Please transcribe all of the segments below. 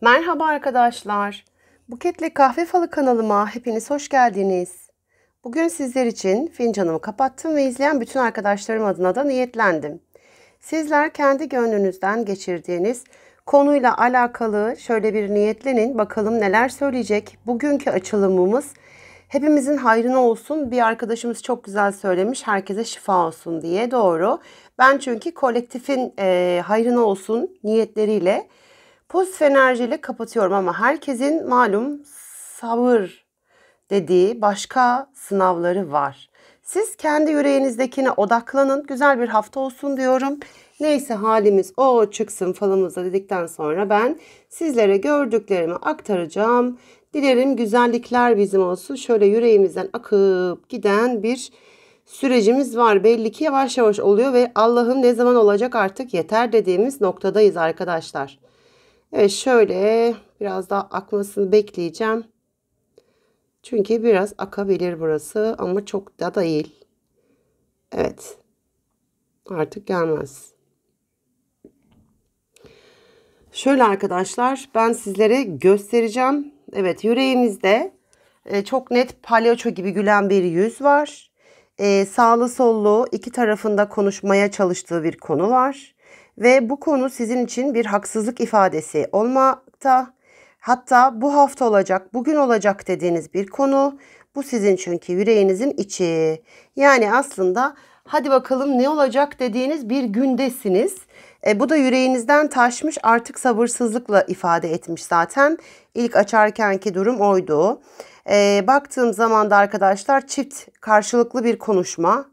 Merhaba arkadaşlar. Buketle Kahve Falı kanalıma hepiniz hoş geldiniz. Bugün sizler için fincanımı kapattım ve izleyen bütün arkadaşlarım adına da niyetlendim. Sizler kendi gönlünüzden geçirdiğiniz konuyla alakalı şöyle bir niyetlenin. Bakalım neler söyleyecek. Bugünkü açılımımız hepimizin hayrına olsun. Bir arkadaşımız çok güzel söylemiş. Herkese şifa olsun diye. Doğru. Ben çünkü kolektifin e, hayrına olsun niyetleriyle Pozitif enerjiyle kapatıyorum ama herkesin malum sabır dediği başka sınavları var. Siz kendi yüreğinizdekine odaklanın. Güzel bir hafta olsun diyorum. Neyse halimiz o çıksın falımıza dedikten sonra ben sizlere gördüklerimi aktaracağım. Dilerim güzellikler bizim olsun. Şöyle yüreğimizden akıp giden bir sürecimiz var. Belli ki yavaş yavaş oluyor ve Allah'ım ne zaman olacak artık yeter dediğimiz noktadayız arkadaşlar. Evet şöyle biraz daha akmasını bekleyeceğim. Çünkü biraz akabilir burası ama çok da değil. Evet. Artık gelmez. Şöyle arkadaşlar ben sizlere göstereceğim. Evet yüreğimizde e, çok net palyaço gibi gülen bir yüz var. Ee, sağlı sollu iki tarafında konuşmaya çalıştığı bir konu var ve bu konu sizin için bir haksızlık ifadesi olmakta. Hatta bu hafta olacak, bugün olacak dediğiniz bir konu bu sizin çünkü yüreğinizin içi. Yani aslında hadi bakalım ne olacak dediğiniz bir gündesiniz. E, bu da yüreğinizden taşmış artık sabırsızlıkla ifade etmiş zaten. İlk açarkenki durum oydu. E, baktığım zaman da arkadaşlar çift karşılıklı bir konuşma.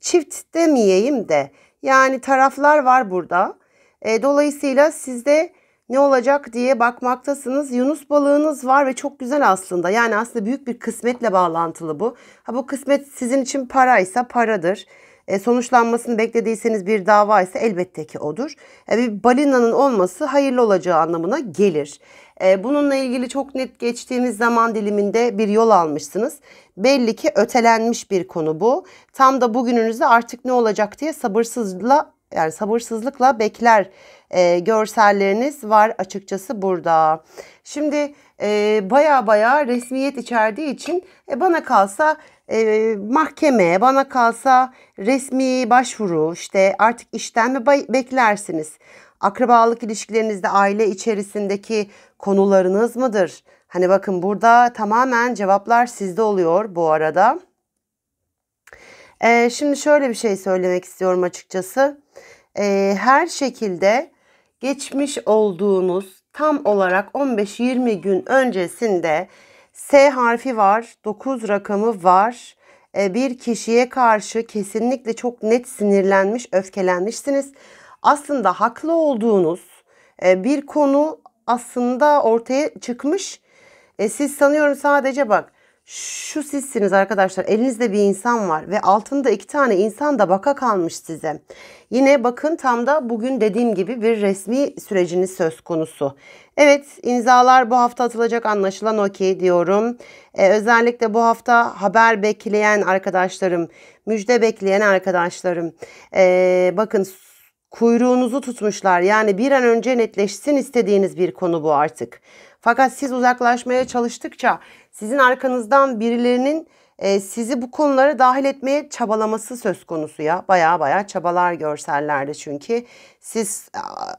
Çift demeyeyim de yani taraflar var burada. E, dolayısıyla sizde ne olacak diye bakmaktasınız. Yunus balığınız var ve çok güzel aslında. Yani aslında büyük bir kısmetle bağlantılı bu. Ha bu kısmet sizin için paraysa paradır. E, sonuçlanmasını beklediyseniz bir dava ise elbette ki odur. E, bir balinanın olması hayırlı olacağı anlamına gelir. Ee, bununla ilgili çok net geçtiğimiz zaman diliminde bir yol almışsınız. Belli ki ötelenmiş bir konu bu. Tam da bugününüzde artık ne olacak diye sabırsızla yani sabırsızlıkla bekler e, görselleriniz var açıkçası burada. Şimdi e, baya baya resmiyet içerdiği için e, bana kalsa e, mahkeme, bana kalsa resmi başvuru işte artık işten mi beklersiniz? Akrabalık ilişkilerinizde aile içerisindeki konularınız mıdır? Hani bakın burada tamamen cevaplar sizde oluyor bu arada. Ee, şimdi şöyle bir şey söylemek istiyorum açıkçası. Ee, her şekilde geçmiş olduğunuz tam olarak 15-20 gün öncesinde S harfi var, 9 rakamı var. Ee, bir kişiye karşı kesinlikle çok net sinirlenmiş, öfkelenmişsiniz. Aslında haklı olduğunuz e, bir konu aslında ortaya çıkmış. E, siz sanıyorum sadece bak şu sizsiniz arkadaşlar. Elinizde bir insan var ve altında iki tane insan da baka kalmış size. Yine bakın tam da bugün dediğim gibi bir resmi süreciniz söz konusu. Evet imzalar bu hafta atılacak anlaşılan okey diyorum. Ee, özellikle bu hafta haber bekleyen arkadaşlarım, müjde bekleyen arkadaşlarım. Ee, bakın kuyruğunuzu tutmuşlar. Yani bir an önce netleşsin istediğiniz bir konu bu artık. Fakat siz uzaklaşmaya çalıştıkça sizin arkanızdan birilerinin e, sizi bu konulara dahil etmeye çabalaması söz konusu ya. Baya baya çabalar görsellerde çünkü. Siz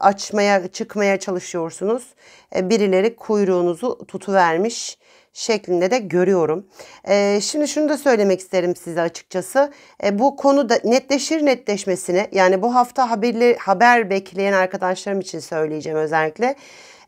açmaya, çıkmaya çalışıyorsunuz. E, birileri kuyruğunuzu tutuvermiş şeklinde de görüyorum. E, şimdi şunu da söylemek isterim size açıkçası. E, bu konu da netleşir netleşmesine yani bu hafta haberli, haber bekleyen arkadaşlarım için söyleyeceğim özellikle.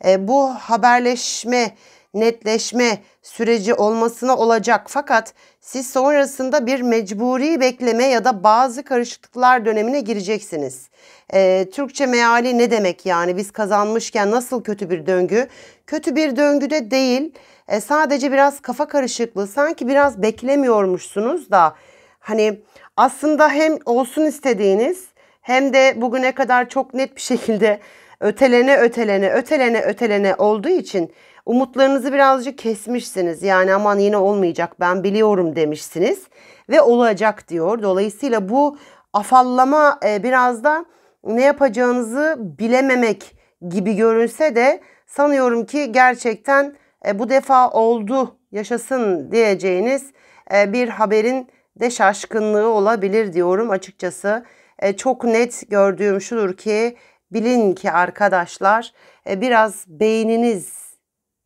E, bu haberleşme netleşme süreci olmasına olacak fakat siz sonrasında bir mecburi bekleme ya da bazı karışıklıklar dönemine gireceksiniz. Ee, Türkçe meali ne demek yani biz kazanmışken nasıl kötü bir döngü? Kötü bir döngüde değil e, sadece biraz kafa karışıklığı sanki biraz beklemiyormuşsunuz da hani aslında hem olsun istediğiniz hem de bugüne kadar çok net bir şekilde ötelene ötelene ötelene ötelene olduğu için umutlarınızı birazcık kesmişsiniz. Yani aman yine olmayacak ben biliyorum demişsiniz ve olacak diyor. Dolayısıyla bu afallama e, biraz da ne yapacağınızı bilememek gibi görünse de sanıyorum ki gerçekten e, bu defa oldu yaşasın diyeceğiniz e, bir haberin de şaşkınlığı olabilir diyorum açıkçası. E, çok net gördüğüm şudur ki bilin ki arkadaşlar e, biraz beyniniz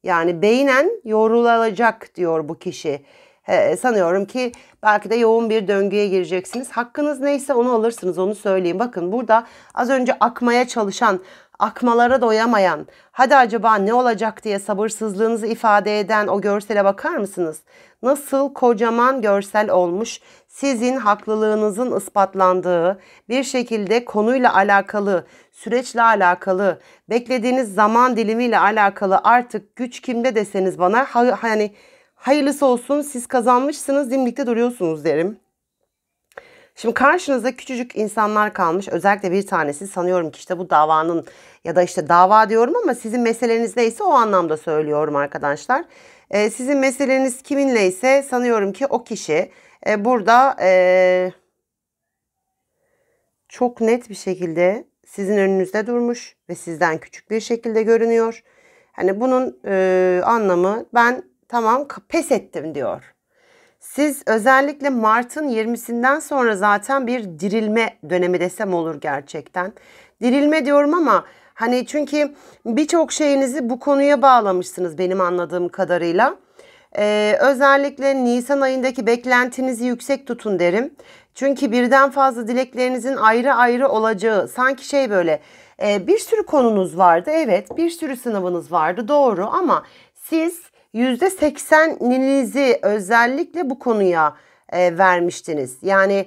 yani beynen yorulacak diyor bu kişi. Ee, sanıyorum ki belki de yoğun bir döngüye gireceksiniz. Hakkınız neyse onu alırsınız onu söyleyeyim. Bakın burada az önce akmaya çalışan akmalara doyamayan, hadi acaba ne olacak diye sabırsızlığınızı ifade eden o görsele bakar mısınız? Nasıl kocaman görsel olmuş, sizin haklılığınızın ispatlandığı, bir şekilde konuyla alakalı, süreçle alakalı, beklediğiniz zaman dilimiyle alakalı artık güç kimde deseniz bana hani hayırlısı olsun siz kazanmışsınız dimdikte duruyorsunuz derim. Şimdi karşınızda küçücük insanlar kalmış. Özellikle bir tanesi sanıyorum ki işte bu davanın ya da işte dava diyorum ama sizin meseleniz neyse o anlamda söylüyorum arkadaşlar. Ee, sizin meseleniz kiminle ise sanıyorum ki o kişi e, burada e, çok net bir şekilde sizin önünüzde durmuş ve sizden küçük bir şekilde görünüyor. Hani bunun e, anlamı ben tamam pes ettim diyor. Siz özellikle Mart'ın 20'sinden sonra zaten bir dirilme dönemi desem olur gerçekten. Dirilme diyorum ama hani çünkü birçok şeyinizi bu konuya bağlamışsınız benim anladığım kadarıyla. Ee, özellikle Nisan ayındaki beklentinizi yüksek tutun derim. Çünkü birden fazla dileklerinizin ayrı ayrı olacağı sanki şey böyle e, bir sürü konunuz vardı evet bir sürü sınavınız vardı doğru ama siz %80'inizi özellikle bu konuya e, vermiştiniz. Yani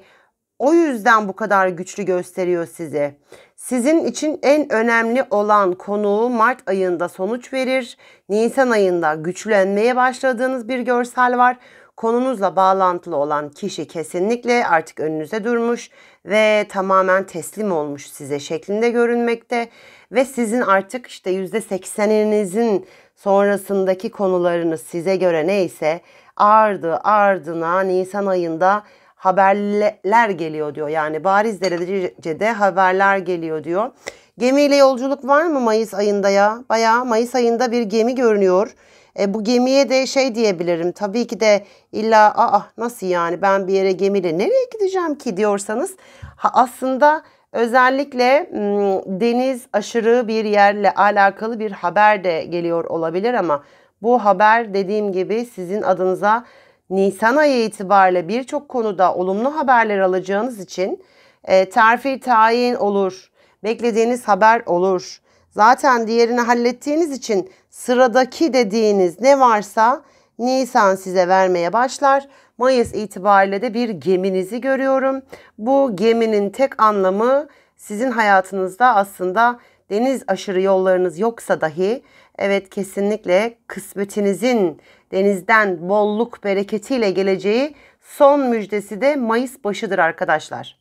o yüzden bu kadar güçlü gösteriyor sizi. Sizin için en önemli olan konu Mart ayında sonuç verir. Nisan ayında güçlenmeye başladığınız bir görsel var konunuzla bağlantılı olan kişi kesinlikle artık önünüze durmuş ve tamamen teslim olmuş size şeklinde görünmekte ve sizin artık işte %80'inizin sonrasındaki konularınız size göre neyse ardı ardına Nisan ayında haberler geliyor diyor. Yani bariz derecede haberler geliyor diyor. Gemiyle yolculuk var mı Mayıs ayında ya? Bayağı Mayıs ayında bir gemi görünüyor. E, bu gemiye de şey diyebilirim. Tabii ki de illa aa nasıl yani ben bir yere gemiyle nereye gideceğim ki diyorsanız ha, aslında özellikle m, deniz aşırı bir yerle alakalı bir haber de geliyor olabilir ama bu haber dediğim gibi sizin adınıza Nisan ayı itibariyle birçok konuda olumlu haberler alacağınız için e, terfi tayin olur, beklediğiniz haber olur. Zaten diğerini hallettiğiniz için sıradaki dediğiniz ne varsa Nisan size vermeye başlar. Mayıs itibariyle de bir geminizi görüyorum. Bu geminin tek anlamı sizin hayatınızda aslında deniz aşırı yollarınız yoksa dahi evet kesinlikle kısmetinizin denizden bolluk bereketiyle geleceği son müjdesi de Mayıs başıdır arkadaşlar.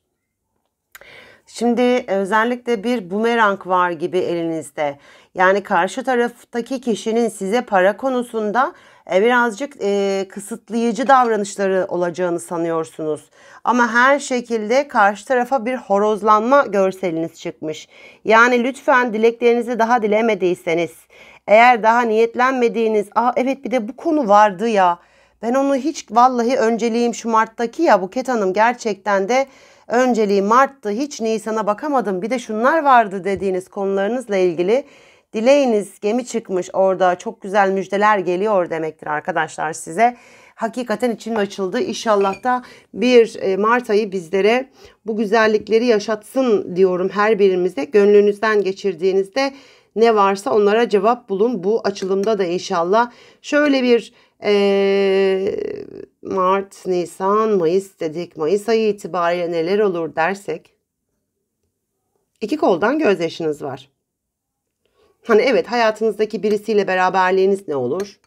Şimdi e, özellikle bir bumerang var gibi elinizde. Yani karşı taraftaki kişinin size para konusunda e, birazcık e, kısıtlayıcı davranışları olacağını sanıyorsunuz. Ama her şekilde karşı tarafa bir horozlanma görseliniz çıkmış. Yani lütfen dileklerinizi daha dilemediyseniz, eğer daha niyetlenmediğiniz, "Aa evet bir de bu konu vardı ya. Ben onu hiç vallahi önceliğim şu Mart'taki ya Buket Hanım gerçekten de önceliği Mart'tı hiç Nisan'a bakamadım bir de şunlar vardı dediğiniz konularınızla ilgili dileyiniz gemi çıkmış orada çok güzel müjdeler geliyor demektir arkadaşlar size. Hakikaten için açıldı. İnşallah da bir e, Mart ayı bizlere bu güzellikleri yaşatsın diyorum her birimizde. Gönlünüzden geçirdiğinizde ne varsa onlara cevap bulun. Bu açılımda da inşallah şöyle bir ee, Mart, Nisan, Mayıs dedik. Mayıs ayı itibariyle neler olur dersek iki koldan gözyaşınız var. Hani evet hayatınızdaki birisiyle beraberliğiniz ne olur?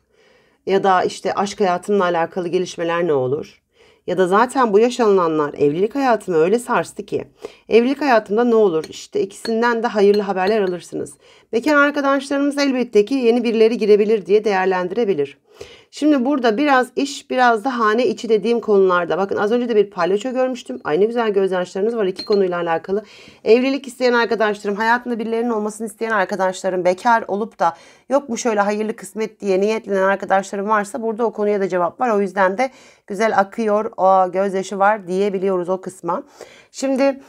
Ya da işte aşk hayatımla alakalı gelişmeler ne olur? Ya da zaten bu yaşananlar evlilik hayatımı öyle sarstı ki. Evlilik hayatımda ne olur? İşte ikisinden de hayırlı haberler alırsınız. Bekar arkadaşlarımız elbette ki yeni birileri girebilir diye değerlendirebilir. Şimdi burada biraz iş biraz da hane içi dediğim konularda. Bakın az önce de bir palyaço görmüştüm. Ay ne güzel gözyaşlarınız var iki konuyla alakalı. Evlilik isteyen arkadaşlarım, hayatında birilerinin olmasını isteyen arkadaşlarım, bekar olup da yok mu şöyle hayırlı kısmet diye niyetlenen arkadaşlarım varsa burada o konuya da cevap var. O yüzden de güzel akıyor, o gözyaşı var diyebiliyoruz o kısma. Şimdi...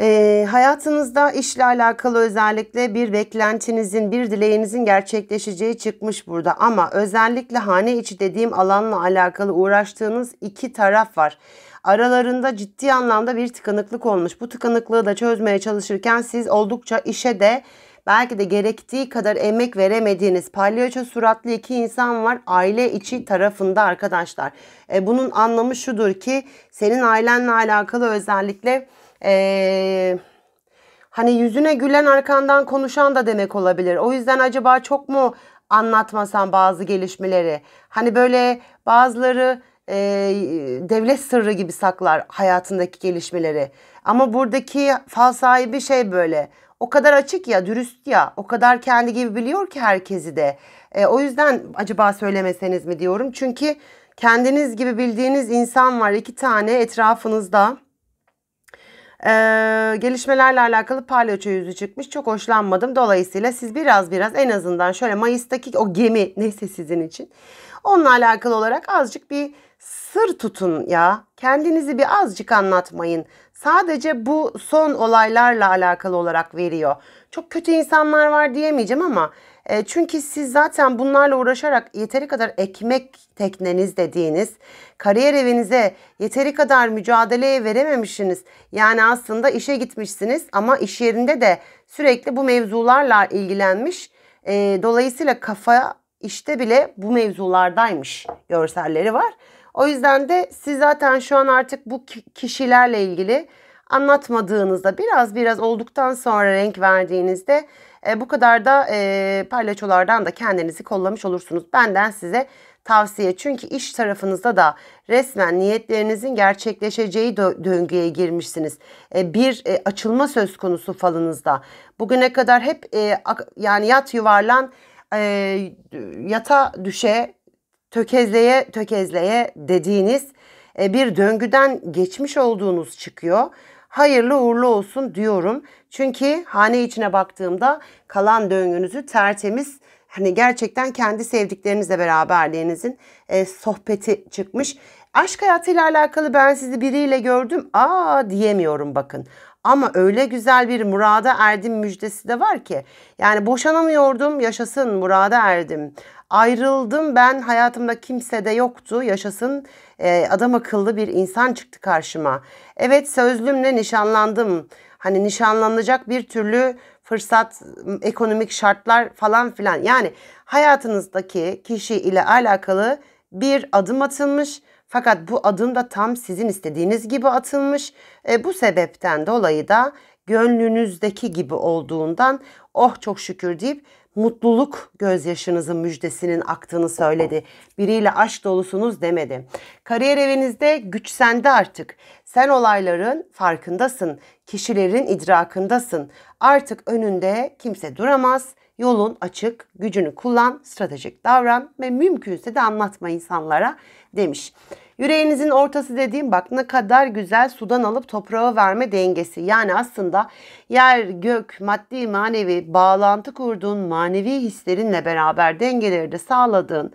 E, hayatınızda işle alakalı özellikle bir beklentinizin, bir dileğinizin gerçekleşeceği çıkmış burada. Ama özellikle hane içi dediğim alanla alakalı uğraştığınız iki taraf var. Aralarında ciddi anlamda bir tıkanıklık olmuş. Bu tıkanıklığı da çözmeye çalışırken siz oldukça işe de belki de gerektiği kadar emek veremediğiniz palyaço suratlı iki insan var aile içi tarafında arkadaşlar. E, bunun anlamı şudur ki senin ailenle alakalı özellikle ee, hani yüzüne gülen arkandan konuşan da demek olabilir. O yüzden acaba çok mu anlatmasan bazı gelişmeleri? Hani böyle bazıları e, devlet sırrı gibi saklar hayatındaki gelişmeleri. Ama buradaki fal sahibi şey böyle. O kadar açık ya, dürüst ya, o kadar kendi gibi biliyor ki herkesi de. E, o yüzden acaba söylemeseniz mi diyorum. Çünkü kendiniz gibi bildiğiniz insan var iki tane etrafınızda e, gelişmelerle alakalı palyaço yüzü çıkmış. Çok hoşlanmadım. Dolayısıyla siz biraz biraz en azından şöyle Mayıs'taki o gemi neyse sizin için. Onunla alakalı olarak azıcık bir sır tutun ya. Kendinizi bir azıcık anlatmayın. Sadece bu son olaylarla alakalı olarak veriyor. Çok kötü insanlar var diyemeyeceğim ama e, çünkü siz zaten bunlarla uğraşarak yeteri kadar ekmek tekneniz dediğiniz kariyer evinize yeteri kadar mücadeleye verememişsiniz. Yani aslında işe gitmişsiniz ama iş yerinde de sürekli bu mevzularla ilgilenmiş. E, dolayısıyla kafa işte bile bu mevzulardaymış görselleri var. O yüzden de siz zaten şu an artık bu kişilerle ilgili anlatmadığınızda biraz biraz olduktan sonra renk verdiğinizde e, bu kadar da e, palyaçolardan da kendinizi kollamış olursunuz. Benden size tavsiye. Çünkü iş tarafınızda da resmen niyetlerinizin gerçekleşeceği dö- döngüye girmişsiniz. E, bir e, açılma söz konusu falınızda. Bugüne kadar hep e, yani yat yuvarlan e, yata düşe tökezleye tökezleye dediğiniz e, bir döngüden geçmiş olduğunuz çıkıyor hayırlı uğurlu olsun diyorum. Çünkü hane içine baktığımda kalan döngünüzü tertemiz hani gerçekten kendi sevdiklerinizle beraberliğinizin e, sohbeti çıkmış. Aşk hayatıyla alakalı ben sizi biriyle gördüm. Aa diyemiyorum bakın. Ama öyle güzel bir murada erdim müjdesi de var ki. Yani boşanamıyordum yaşasın murada erdim. Ayrıldım ben hayatımda kimse de yoktu yaşasın e, adam akıllı bir insan çıktı karşıma. Evet sözlümle nişanlandım. Hani nişanlanacak bir türlü fırsat, ekonomik şartlar falan filan. Yani hayatınızdaki kişi ile alakalı bir adım atılmış. Fakat bu adım da tam sizin istediğiniz gibi atılmış. E, bu sebepten dolayı da gönlünüzdeki gibi olduğundan oh çok şükür deyip mutluluk gözyaşınızın müjdesinin aktığını söyledi. Biriyle aşk dolusunuz demedi. Kariyer evinizde güç sende artık. Sen olayların farkındasın, kişilerin idrakındasın. Artık önünde kimse duramaz. Yolun açık, gücünü kullan, stratejik davran ve mümkünse de anlatma insanlara demiş. Yüreğinizin ortası dediğim bak ne kadar güzel sudan alıp toprağa verme dengesi. Yani aslında yer, gök, maddi, manevi bağlantı kurduğun manevi hislerinle beraber dengeleri de sağladığın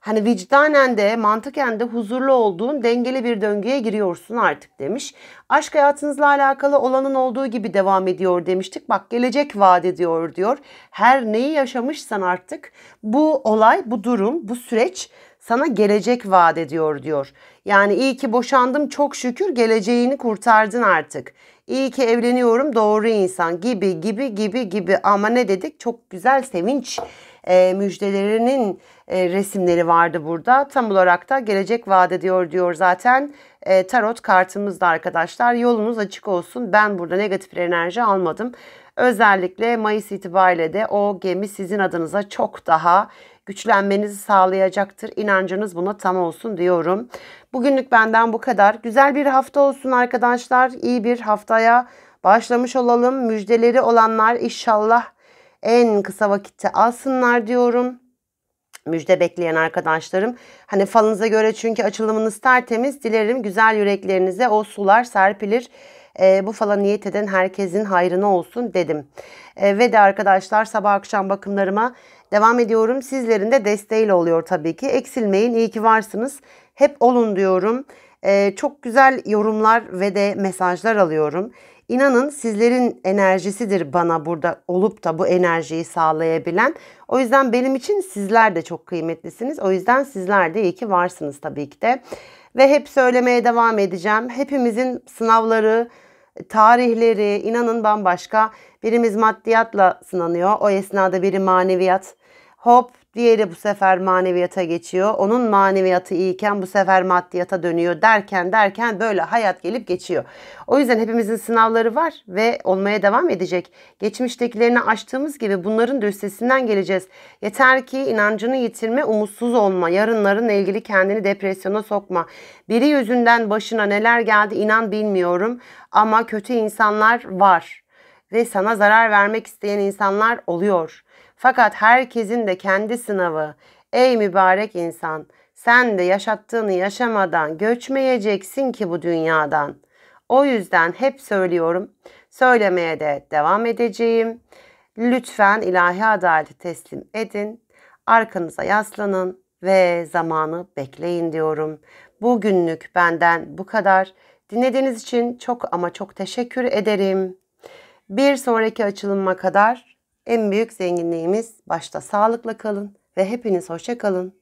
hani vicdanen de mantıken de huzurlu olduğun dengeli bir döngüye giriyorsun artık demiş. Aşk hayatınızla alakalı olanın olduğu gibi devam ediyor demiştik. Bak gelecek vaat ediyor diyor. Her neyi yaşamışsan artık bu olay, bu durum, bu süreç sana gelecek vaat ediyor diyor. Yani iyi ki boşandım çok şükür geleceğini kurtardın artık. İyi ki evleniyorum doğru insan gibi gibi gibi gibi ama ne dedik çok güzel sevinç e, müjdelerinin e, resimleri vardı burada. Tam olarak da gelecek vaat ediyor diyor zaten e, tarot kartımızda arkadaşlar. Yolunuz açık olsun. Ben burada negatif enerji almadım. Özellikle Mayıs itibariyle de o gemi sizin adınıza çok daha güçlenmenizi sağlayacaktır. İnancınız buna tam olsun diyorum. Bugünlük benden bu kadar. Güzel bir hafta olsun arkadaşlar. İyi bir haftaya başlamış olalım. Müjdeleri olanlar inşallah en kısa vakitte alsınlar diyorum. Müjde bekleyen arkadaşlarım. Hani falınıza göre çünkü açılımınız tertemiz. Dilerim güzel yüreklerinize o sular serpilir. E, bu falan niyet eden herkesin hayrına olsun dedim. E, ve de arkadaşlar sabah akşam bakımlarıma devam ediyorum. Sizlerin de desteğiyle oluyor tabii ki. Eksilmeyin iyi ki varsınız. Hep olun diyorum. E, çok güzel yorumlar ve de mesajlar alıyorum. İnanın sizlerin enerjisidir bana burada olup da bu enerjiyi sağlayabilen. O yüzden benim için sizler de çok kıymetlisiniz. O yüzden sizler de iyi ki varsınız tabii ki de. Ve hep söylemeye devam edeceğim. Hepimizin sınavları, tarihleri inanın bambaşka. Birimiz maddiyatla sınanıyor. O esnada biri maneviyat. Hop Diğeri bu sefer maneviyata geçiyor. Onun maneviyatı iyiken bu sefer maddiyata dönüyor derken derken böyle hayat gelip geçiyor. O yüzden hepimizin sınavları var ve olmaya devam edecek. Geçmiştekilerini açtığımız gibi bunların da üstesinden geleceğiz. Yeter ki inancını yitirme, umutsuz olma, yarınlarınla ilgili kendini depresyona sokma. Biri yüzünden başına neler geldi inan bilmiyorum ama kötü insanlar var ve sana zarar vermek isteyen insanlar oluyor.'' Fakat herkesin de kendi sınavı. Ey mübarek insan, sen de yaşattığını yaşamadan göçmeyeceksin ki bu dünyadan. O yüzden hep söylüyorum, söylemeye de devam edeceğim. Lütfen ilahi adaleti teslim edin, arkanıza yaslanın ve zamanı bekleyin diyorum. Bugünlük benden bu kadar. Dinlediğiniz için çok ama çok teşekkür ederim. Bir sonraki açılıma kadar en büyük zenginliğimiz başta sağlıkla kalın ve hepiniz hoşça kalın.